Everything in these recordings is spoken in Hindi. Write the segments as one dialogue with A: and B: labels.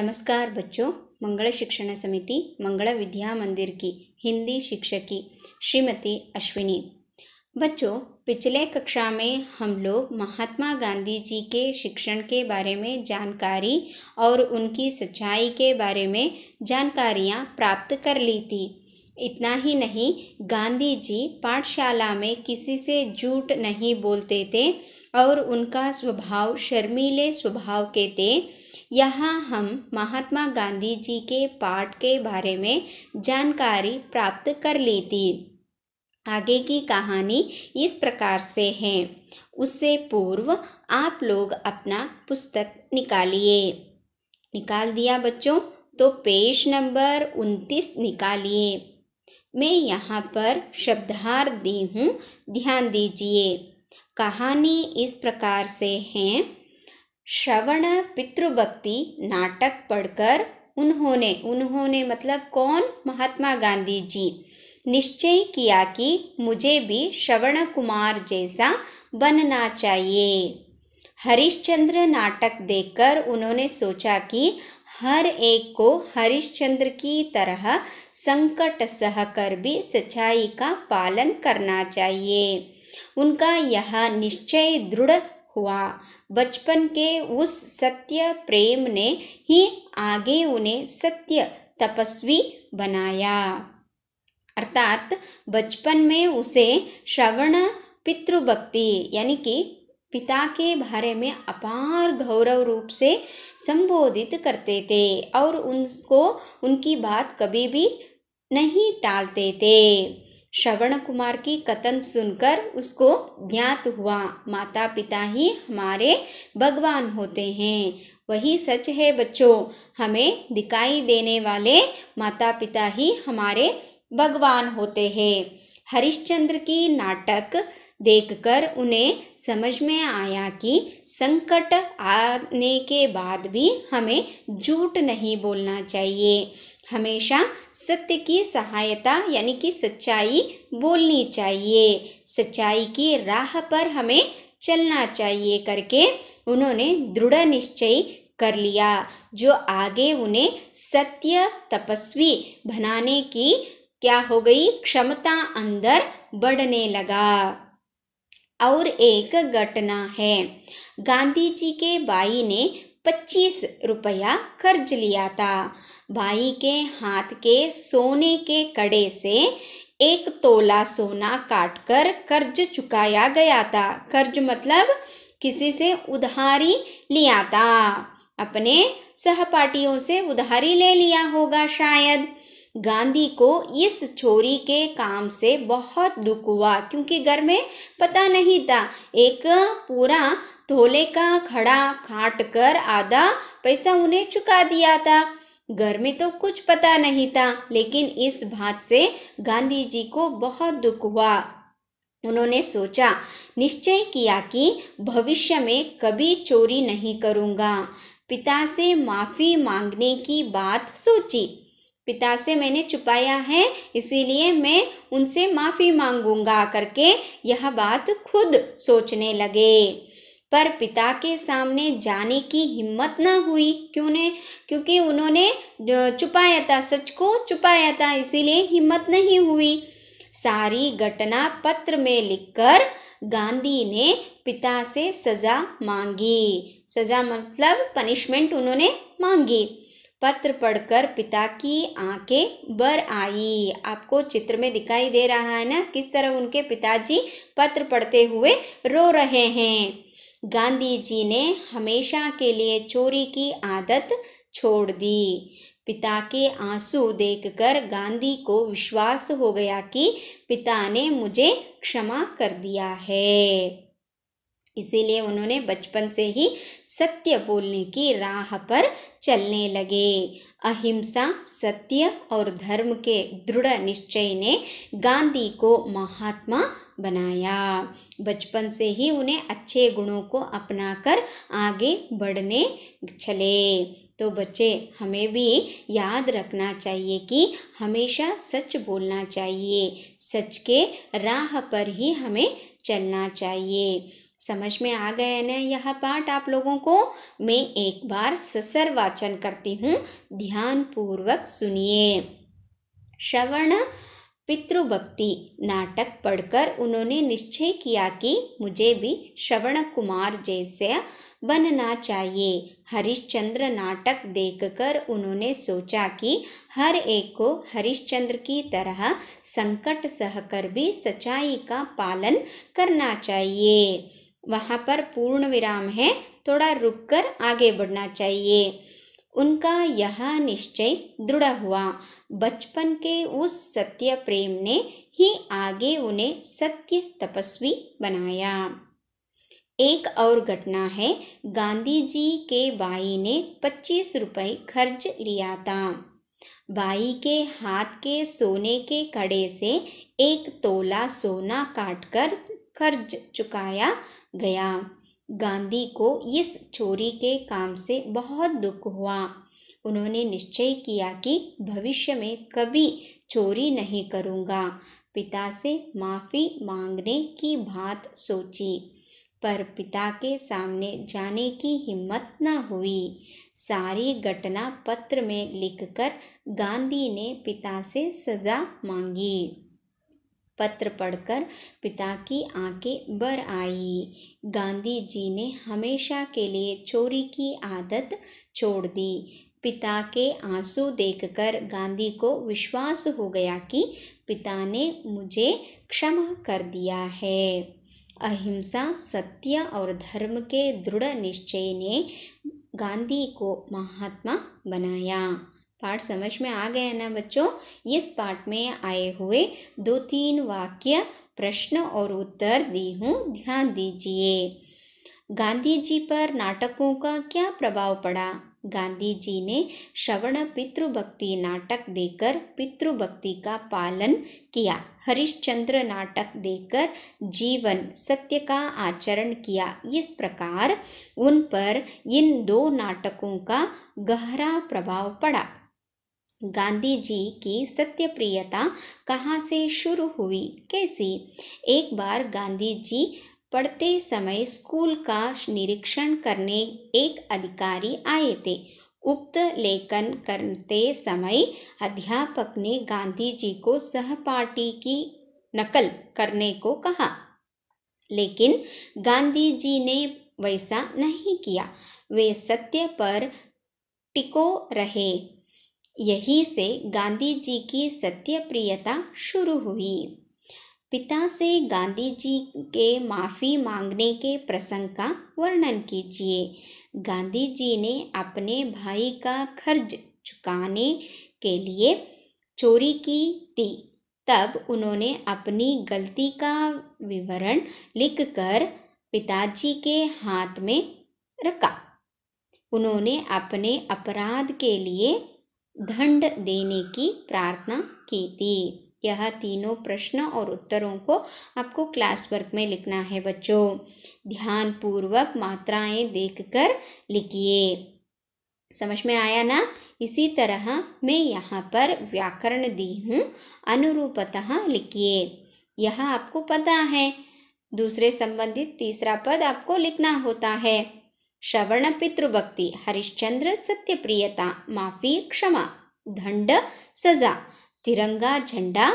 A: नमस्कार बच्चों मंगल शिक्षण समिति मंगल विद्या मंदिर की हिंदी शिक्षकी श्रीमती अश्विनी बच्चों पिछले कक्षा में हम लोग महात्मा गांधी जी के शिक्षण के बारे में जानकारी और उनकी सच्चाई के बारे में जानकारियाँ प्राप्त कर ली थी इतना ही नहीं गांधी जी पाठशाला में किसी से झूठ नहीं बोलते थे और उनका स्वभाव शर्मीले स्वभाव के थे यहाँ हम महात्मा गांधी जी के पाठ के बारे में जानकारी प्राप्त कर ली थी आगे की कहानी इस प्रकार से है उससे पूर्व आप लोग अपना पुस्तक निकालिए निकाल दिया बच्चों तो पेज नंबर उनतीस निकालिए मैं यहाँ पर शब्दार्थ दी हूँ ध्यान दीजिए कहानी इस प्रकार से है श्रवण पितृभक्ति नाटक पढ़कर उन्होंने उन्होंने मतलब कौन महात्मा गांधी जी निश्चय किया कि मुझे भी श्रवण कुमार जैसा बनना चाहिए हरिश्चंद्र नाटक देखकर उन्होंने सोचा कि हर एक को हरिश्चंद्र की तरह संकट सहकर भी सच्चाई का पालन करना चाहिए उनका यह निश्चय दृढ़ हुआ बचपन के उस सत्य प्रेम ने ही आगे उन्हें सत्य तपस्वी बनाया अर्थात बचपन में उसे श्रवण पितृभक्ति यानी कि पिता के बारे में अपार गौरव रूप से संबोधित करते थे और उनको उनकी बात कभी भी नहीं टालते थे श्रवण कुमार की कथन सुनकर उसको ज्ञात हुआ माता पिता ही हमारे भगवान होते हैं वही सच है बच्चों हमें दिखाई देने वाले माता पिता ही हमारे भगवान होते हैं हरिश्चंद्र की नाटक देखकर उन्हें समझ में आया कि संकट आने के बाद भी हमें झूठ नहीं बोलना चाहिए हमेशा सत्य की सहायता यानी कि सच्चाई बोलनी चाहिए सच्चाई की राह पर हमें चलना चाहिए करके उन्होंने दृढ़ निश्चय कर लिया जो आगे उन्हें सत्य तपस्वी बनाने की क्या हो गई क्षमता अंदर बढ़ने लगा और एक घटना है गांधी जी के भाई ने पच्चीस रुपया कर्ज लिया था भाई के हाथ के सोने के कड़े से एक तोला सोना काटकर कर्ज चुकाया गया था कर्ज मतलब किसी से उधारी लिया था अपने सहपाठियों से उधारी ले लिया होगा शायद गांधी को इस चोरी के काम से बहुत दुख हुआ क्योंकि घर में पता नहीं था एक पूरा धोले का खड़ा खाट कर आधा पैसा उन्हें चुका दिया था घर में तो कुछ पता नहीं था लेकिन इस बात से गांधी जी को बहुत दुख हुआ उन्होंने सोचा निश्चय किया कि भविष्य में कभी चोरी नहीं करूंगा पिता से माफ़ी मांगने की बात सोची पिता से मैंने छुपाया है इसीलिए मैं उनसे माफ़ी मांगूंगा करके यह बात खुद सोचने लगे पर पिता के सामने जाने की हिम्मत ना हुई क्यों ने क्योंकि उन्होंने छुपाया था सच को छुपाया था इसीलिए हिम्मत नहीं हुई सारी घटना पत्र में लिखकर गांधी ने पिता से सजा मांगी सजा मतलब पनिशमेंट उन्होंने मांगी पत्र पढ़कर पिता की आंखें भर आई आपको चित्र में दिखाई दे रहा है ना किस तरह उनके पिताजी पत्र पढ़ते हुए रो रहे हैं गांधी जी ने हमेशा के लिए चोरी की आदत छोड़ दी पिता के आंसू देखकर गांधी को विश्वास हो गया कि पिता ने मुझे क्षमा कर दिया है इसीलिए उन्होंने बचपन से ही सत्य बोलने की राह पर चलने लगे अहिंसा सत्य और धर्म के दृढ़ निश्चय ने गांधी को महात्मा बनाया बचपन से ही उन्हें अच्छे गुणों को अपनाकर आगे बढ़ने चले तो बच्चे हमें भी याद रखना चाहिए कि हमेशा सच बोलना चाहिए सच के राह पर ही हमें चलना चाहिए समझ में आ गए न यह पाठ आप लोगों को मैं एक बार ससर वाचन करती हूँ ध्यान पूर्वक सुनिए श्रवण पितृभक्ति नाटक पढ़कर उन्होंने निश्चय किया कि मुझे भी श्रवण कुमार जैसे बनना चाहिए हरिश्चंद्र नाटक देखकर उन्होंने सोचा कि हर एक को हरिश्चंद्र की तरह संकट सहकर भी सच्चाई का पालन करना चाहिए वहाँ पर पूर्ण विराम है थोड़ा रुककर आगे बढ़ना चाहिए उनका यह निश्चय दृढ़ हुआ बचपन के उस सत्य प्रेम ने ही आगे उन्हें सत्य तपस्वी बनाया एक और घटना है गांधी जी के बाई ने पच्चीस रुपये खर्च लिया था बाई के हाथ के सोने के कड़े से एक तोला सोना काटकर कर्ज चुकाया गया गांधी को इस चोरी के काम से बहुत दुख हुआ उन्होंने निश्चय किया कि भविष्य में कभी चोरी नहीं करूँगा पिता से माफ़ी मांगने की बात सोची पर पिता के सामने जाने की हिम्मत न हुई सारी घटना पत्र में लिखकर गांधी ने पिता से सज़ा मांगी पत्र पढ़कर पिता की आंखें बर आई गांधी जी ने हमेशा के लिए चोरी की आदत छोड़ दी पिता के आंसू देखकर गांधी को विश्वास हो गया कि पिता ने मुझे क्षमा कर दिया है अहिंसा सत्य और धर्म के दृढ़ निश्चय ने गांधी को महात्मा बनाया पार्ट समझ में आ गया ना बच्चों इस पार्ट में आए हुए दो तीन वाक्य प्रश्न और उत्तर दी हूँ ध्यान दीजिए गांधी जी पर नाटकों का क्या प्रभाव पड़ा गांधी जी ने श्रवण पितृभक्ति नाटक देकर पितृभक्ति का पालन किया हरिश्चंद्र नाटक देकर जीवन सत्य का आचरण किया इस प्रकार उन पर इन दो नाटकों का गहरा प्रभाव पड़ा गांधी जी की सत्यप्रियता कहाँ से शुरू हुई कैसी एक बार गांधी जी पढ़ते समय स्कूल का निरीक्षण करने एक अधिकारी आए थे उक्त लेखन करते समय अध्यापक ने गांधी जी को सहपाठी की नकल करने को कहा लेकिन गांधी जी ने वैसा नहीं किया वे सत्य पर टिको रहे यहीं से गांधी जी की सत्य प्रियता शुरू हुई पिता से गांधी जी के माफ़ी मांगने के प्रसंग का वर्णन कीजिए गांधी जी ने अपने भाई का खर्च चुकाने के लिए चोरी की थी तब उन्होंने अपनी गलती का विवरण लिखकर पिताजी के हाथ में रखा उन्होंने अपने अपराध के लिए दंड देने की प्रार्थना की थी यह तीनों प्रश्न और उत्तरों को आपको क्लास वर्क में लिखना है बच्चों ध्यान पूर्वक मात्राएं देखकर लिखिए समझ में आया ना इसी तरह मैं यहाँ पर व्याकरण दी हूँ अनुरूपतः लिखिए यह आपको पता है दूसरे संबंधित तीसरा पद आपको लिखना होता है श्रवण पितृभक्ति हरिश्चंद्र सत्य प्रियता माफी क्षमा दंड सजा तिरंगा झंडा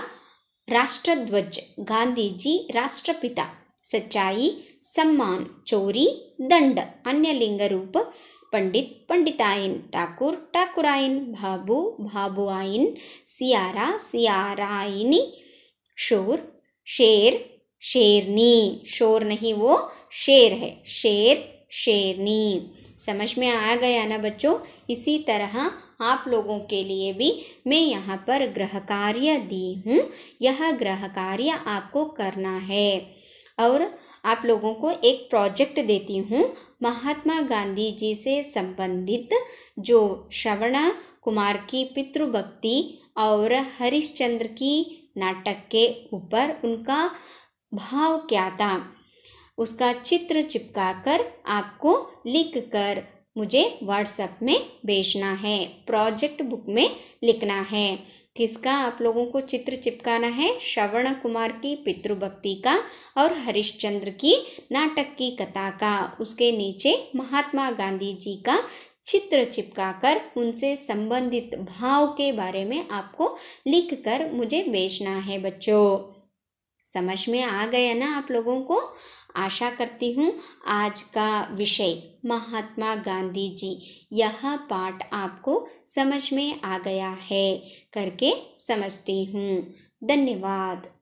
A: राष्ट्रध्वज गांधीजी राष्ट्रपिता सच्चाई सम्मान चोरी दंड अन्य लिंग रूप पंडित पंडितायन ठाकुर ठाकुराइन भाबू भाबुआइन सियारा सियाराइनी शोर शेर शेरनी शोर नहीं वो शेर है शेर शेरनी समझ में आ गया ना बच्चों इसी तरह आप लोगों के लिए भी मैं यहाँ पर ग्रह कार्य दी हूँ यह ग्रह कार्य आपको करना है और आप लोगों को एक प्रोजेक्ट देती हूँ महात्मा गांधी जी से संबंधित जो श्रवणा कुमार की पितृभक्ति और हरिश्चंद्र की नाटक के ऊपर उनका भाव क्या था उसका चित्र चिपकाकर आपको लिख कर मुझे व्हाट्सएप में भेजना है प्रोजेक्ट बुक में लिखना है किसका आप लोगों को चित्र चिपकाना है श्रवण कुमार की पितृभक्ति का और हरिश्चंद्र की नाटक की कथा का उसके नीचे महात्मा गांधी जी का चित्र चिपकाकर उनसे संबंधित भाव के बारे में आपको लिखकर मुझे बेचना है बच्चों समझ में आ गया ना आप लोगों को आशा करती हूँ आज का विषय महात्मा गांधी जी यह पाठ आपको समझ में आ गया है करके समझती हूँ धन्यवाद